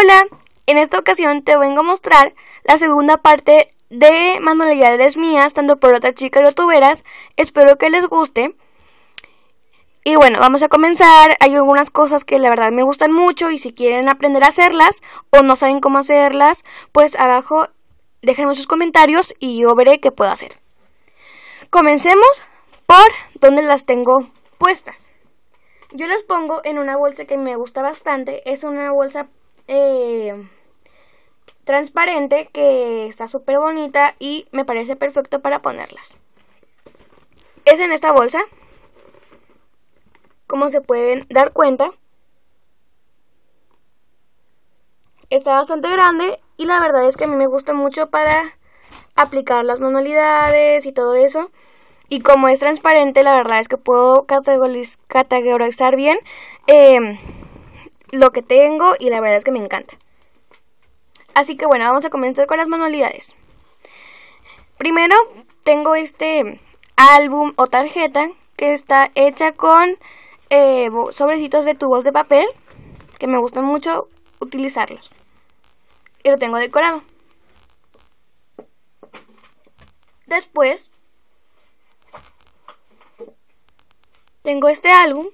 Hola, en esta ocasión te vengo a mostrar la segunda parte de manualidades mías, tanto por otra chica youtuberas. Espero que les guste. Y bueno, vamos a comenzar. Hay algunas cosas que la verdad me gustan mucho y si quieren aprender a hacerlas o no saben cómo hacerlas, pues abajo déjenme sus comentarios y yo veré qué puedo hacer. Comencemos por donde las tengo puestas. Yo las pongo en una bolsa que me gusta bastante. Es una bolsa eh, transparente que está súper bonita y me parece perfecto para ponerlas. Es en esta bolsa. Como se pueden dar cuenta. Está bastante grande y la verdad es que a mí me gusta mucho para aplicar las manualidades y todo eso. Y como es transparente, la verdad es que puedo categorizar bien. Em, lo que tengo y la verdad es que me encanta. Así que bueno, vamos a comenzar con las manualidades. Primero tengo este álbum o tarjeta que está hecha con eh, sobrecitos de tubos de papel que me gustan mucho utilizarlos. Y lo tengo decorado. Después tengo este álbum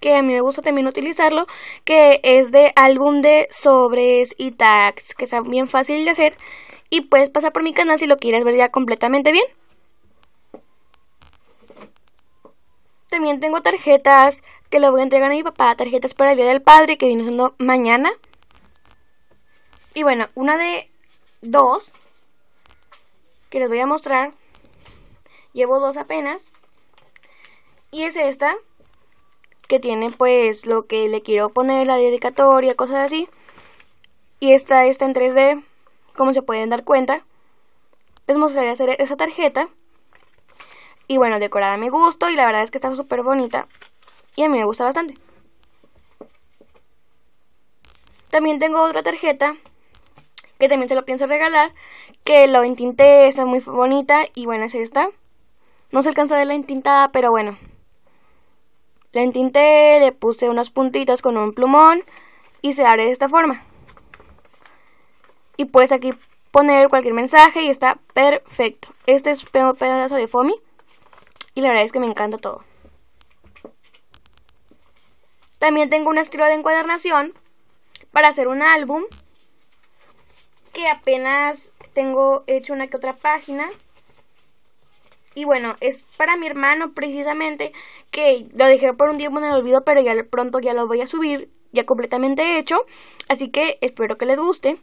que a mí me gusta también utilizarlo, que es de álbum de sobres y tags, que es bien fácil de hacer. Y puedes pasar por mi canal si lo quieres ver ya completamente bien. También tengo tarjetas que le voy a entregar a mi papá, tarjetas para el Día del Padre, que viene siendo mañana. Y bueno, una de dos que les voy a mostrar. Llevo dos apenas. Y es esta, que tiene pues lo que le quiero poner, la dedicatoria, cosas así. Y esta está este en 3D, como se pueden dar cuenta. Les mostraré hacer esa tarjeta. Y bueno, decorada a mi gusto y la verdad es que está súper bonita. Y a mí me gusta bastante. También tengo otra tarjeta que también se lo pienso regalar, que lo entinté, está muy bonita y bueno, es esta. No se alcanza a ver la entintada, pero bueno, la entinté, le puse unas puntitas con un plumón y se abre de esta forma. Y puedes aquí poner cualquier mensaje y está perfecto. Este es un pedazo de foamy y la verdad es que me encanta todo. También tengo un estilo de encuadernación para hacer un álbum que apenas tengo hecho una que otra página. Y bueno, es para mi hermano precisamente que lo dejé por un tiempo en el olvido, pero ya pronto ya lo voy a subir, ya completamente hecho. Así que espero que les guste.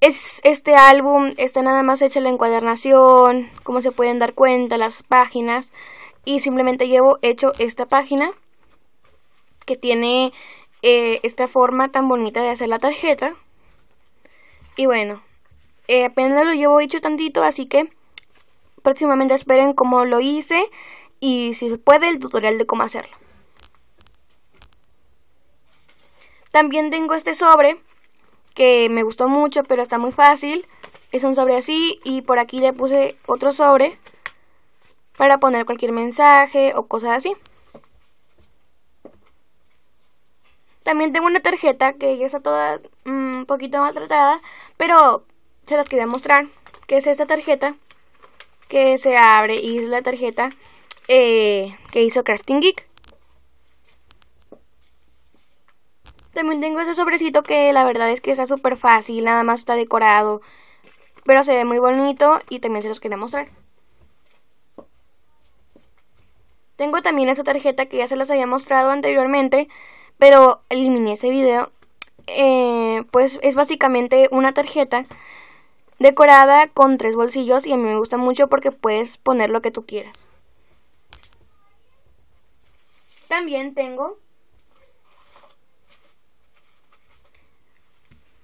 Es este álbum está nada más hecha la encuadernación, como se pueden dar cuenta, las páginas. Y simplemente llevo hecho esta página que tiene eh, esta forma tan bonita de hacer la tarjeta. Y bueno, eh, apenas lo llevo hecho tantito, así que Próximamente esperen cómo lo hice y si se puede el tutorial de cómo hacerlo. También tengo este sobre que me gustó mucho pero está muy fácil. Es un sobre así y por aquí le puse otro sobre para poner cualquier mensaje o cosas así. También tengo una tarjeta que ya está toda mm, un poquito maltratada, pero se las quería mostrar, que es esta tarjeta que se abre y es la tarjeta eh, que hizo Crafting Geek. También tengo ese sobrecito que la verdad es que está súper fácil, nada más está decorado, pero se ve muy bonito y también se los quería mostrar. Tengo también esa tarjeta que ya se las había mostrado anteriormente, pero eliminé ese video. Eh, pues es básicamente una tarjeta decorada con tres bolsillos y a mí me gusta mucho porque puedes poner lo que tú quieras. También tengo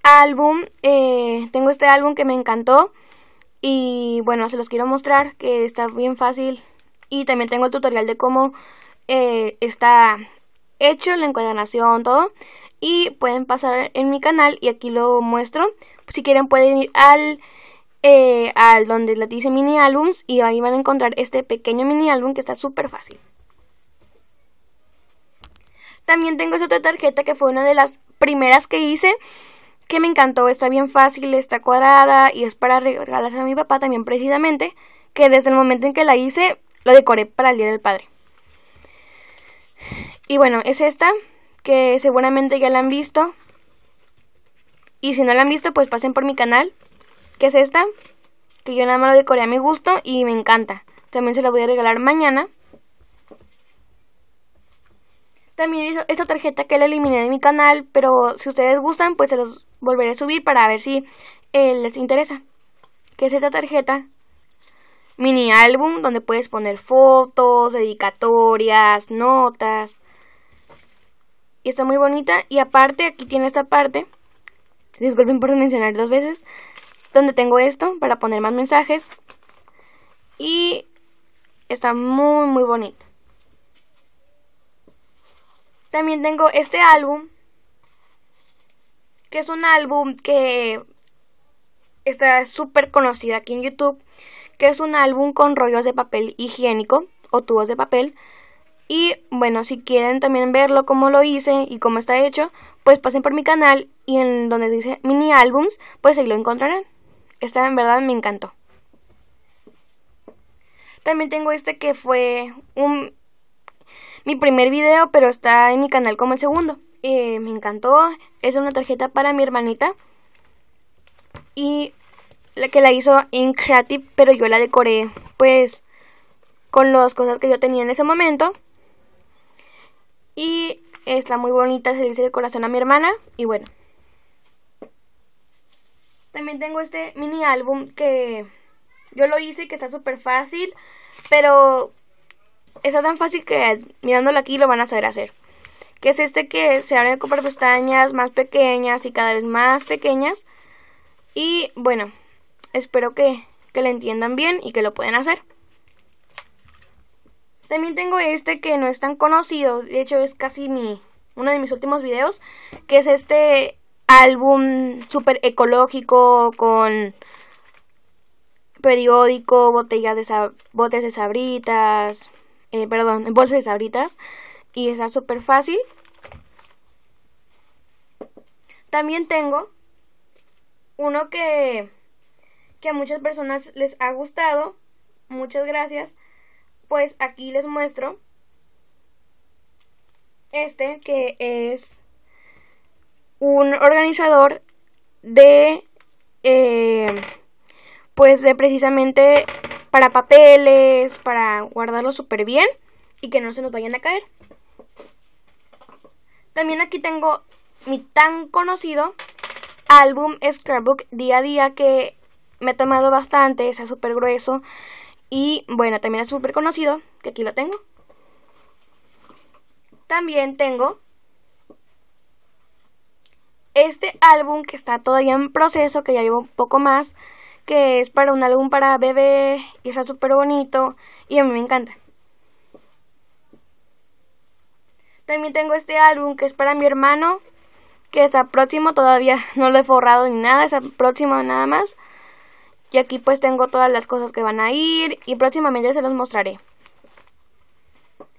álbum, eh, tengo este álbum que me encantó y bueno, se los quiero mostrar que está bien fácil y también tengo el tutorial de cómo eh, está hecho la encuadernación, todo y pueden pasar en mi canal y aquí lo muestro si quieren pueden ir al, eh, al donde les dice mini álbums y ahí van a encontrar este pequeño mini álbum que está súper fácil. También tengo esta otra tarjeta que fue una de las primeras que hice que me encantó, está bien fácil, está cuadrada y es para regalarse a mi papá también precisamente, que desde el momento en que la hice lo decoré para el Día del Padre. Y bueno, es esta, que seguramente ya la han visto, y si no la han visto, pues pasen por mi canal, que es esta, que yo nada más lo decoré a mi gusto y me encanta. También se la voy a regalar mañana. También esta tarjeta que la eliminé de mi canal, pero si ustedes gustan, pues se los volveré a subir para ver si eh, les interesa. Que es esta tarjeta mini álbum donde puedes poner fotos, dedicatorias, notas. Y está muy bonita. Y aparte, aquí tiene esta parte disculpen por mencionar dos veces, donde tengo esto para poner más mensajes. Y está muy, muy bonito. También tengo este álbum, que es un álbum que está súper conocido aquí en YouTube, que es un álbum con rollos de papel higiénico o tubos de papel y bueno, si quieren también verlo cómo lo hice y cómo está hecho, pues pasen por mi canal y en donde dice mini álbums, pues ahí lo encontrarán. Esta en verdad me encantó. También tengo este que fue un mi primer video, pero está en mi canal como el segundo. Eh, me encantó. Es una tarjeta para mi hermanita. Y la que la hizo en Creative, pero yo la decoré pues con las cosas que yo tenía en ese momento. Y está muy bonita, se dice de corazón a mi hermana. Y bueno. También tengo este mini álbum que yo lo hice, que está súper fácil. Pero está tan fácil que mirándolo aquí lo van a saber hacer. Que es este que se abre con pestañas más pequeñas y cada vez más pequeñas. Y bueno, espero que, que lo entiendan bien y que lo puedan hacer. También tengo este que no es tan conocido, de hecho es casi mi uno de mis últimos videos, que es este álbum súper ecológico con periódico, botellas de botes de sabritas, eh, perdón, bolsas de sabritas y está súper fácil. También tengo uno que, que a muchas personas les ha gustado. Muchas gracias pues aquí les muestro este que es un organizador de eh, pues de precisamente para papeles, para guardarlos súper bien y que no se nos vayan a caer. También aquí tengo mi tan conocido álbum Scrapbook día a día que me ha tomado bastante, es súper grueso. Y bueno, también es súper conocido, que aquí lo tengo. También tengo este álbum que está todavía en proceso, que ya llevo un poco más, que es para un álbum para bebé y está súper bonito y a mí me encanta. También tengo este álbum que es para mi hermano, que está próximo, todavía no lo he forrado ni nada, está próximo nada más. Y aquí pues tengo todas las cosas que van a ir y próximamente se los mostraré.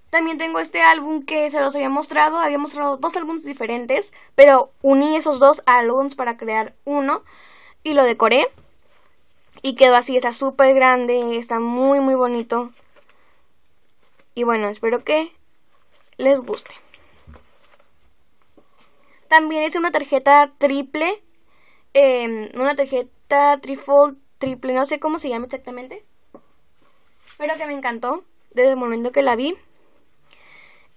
También tengo este álbum que se los había mostrado, había mostrado dos álbumes diferentes, pero uní esos dos álbumes para crear uno y lo decoré. Y quedó así, está súper grande, está muy muy bonito. Y bueno, espero que les guste. También hice una tarjeta triple, em, una tarjeta trifold triple, no sé cómo se llama exactamente, pero que me encantó desde el momento que la vi.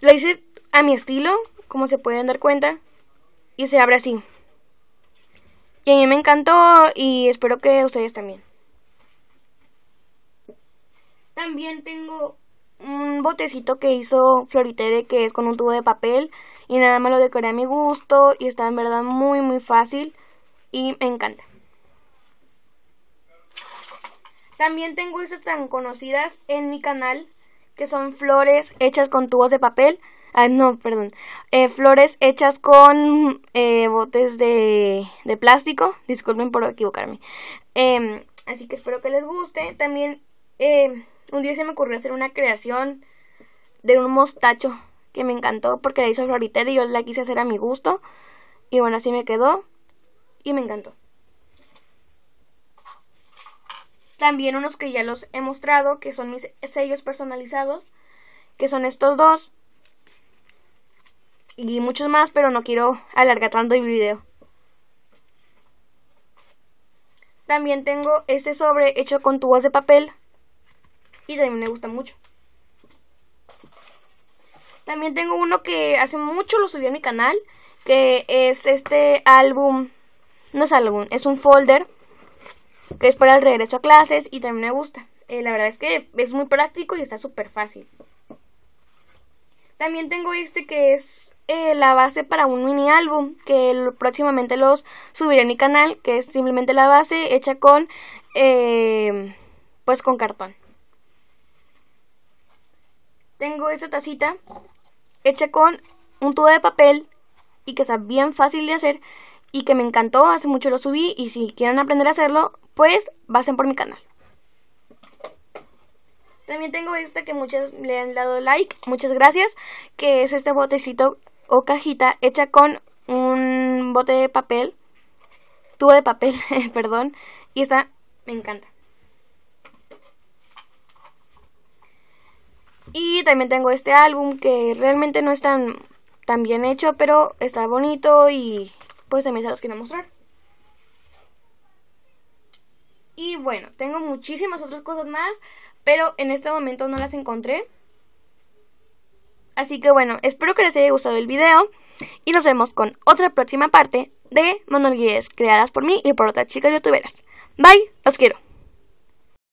La hice a mi estilo, como se pueden dar cuenta, y se abre así. Y a mí me encantó y espero que ustedes también. También tengo un botecito que hizo Floritere que es con un tubo de papel y nada más lo decoré a mi gusto y está en verdad muy muy fácil y me encanta. También tengo estas tan conocidas en mi canal, que son flores hechas con tubos de papel. Ah, no, perdón. Eh, flores hechas con eh, botes de, plástico. Disculpen por equivocarme. Em, así que espero que les guste. También em, un día se me ocurrió hacer una creación de un mostacho que me encantó porque la hizo Floritera y yo la quise hacer a mi gusto. Y bueno, así me quedó y me encantó. También unos que ya los he mostrado, que son mis sellos personalizados, que son estos dos. Y muchos más, pero no quiero alargar tanto el video. También tengo este sobre hecho con tubos de papel. Y también me gusta mucho. También tengo uno que hace mucho lo subí a mi canal. Que es este álbum. No es álbum, es un folder que es para el regreso a clases y también me gusta. Eh, la verdad es que es muy práctico y está súper fácil. También tengo este que es eh, la base para un mini álbum que próximamente los subiré en mi canal, que es simplemente la base hecha con, em, pues con cartón. Tengo esta tacita hecha con un tubo de papel y que está bien fácil de hacer y que me encantó, hace mucho lo subí y si quieren aprender a hacerlo, pues pasen por mi canal. También tengo esta que muchas le han dado like, muchas gracias, que es este botecito o cajita hecha con un bote de papel, tubo de papel, perdón, y esta me encanta. Y también tengo este álbum que realmente no es tan, tan bien hecho, pero está bonito y pues también se los quiero mostrar. Y bueno, tengo muchísimas otras cosas más, pero en este momento no las encontré. Así que bueno, espero que les haya gustado el video y nos vemos con otra próxima parte de Manual creadas por mí y por otras chicas youtuberas. Bye, los quiero.